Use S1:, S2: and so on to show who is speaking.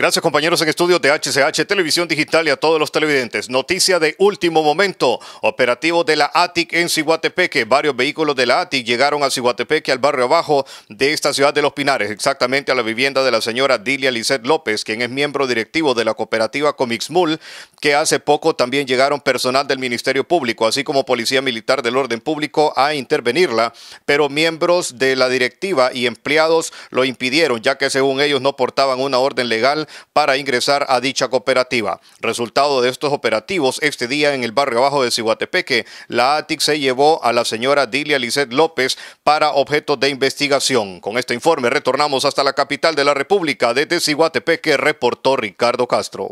S1: Gracias compañeros en estudios de HCH Televisión Digital y a todos los televidentes. Noticia de último momento. Operativo de la ATIC en Cihuatepeque. Varios vehículos de la ATIC llegaron a Cihuatepeque, al barrio abajo de esta ciudad de Los Pinares, exactamente a la vivienda de la señora Dilia Lisset López, quien es miembro directivo de la cooperativa Comixmul, que hace poco también llegaron personal del Ministerio Público, así como Policía Militar del Orden Público a intervenirla, pero miembros de la directiva y empleados lo impidieron, ya que según ellos no portaban una orden legal para ingresar a dicha cooperativa. Resultado de estos operativos, este día en el barrio abajo de Cihuatepeque, la ATIC se llevó a la señora Dilia Lizeth López para objeto de investigación. Con este informe retornamos hasta la capital de la República. de Cihuatepeque reportó Ricardo Castro.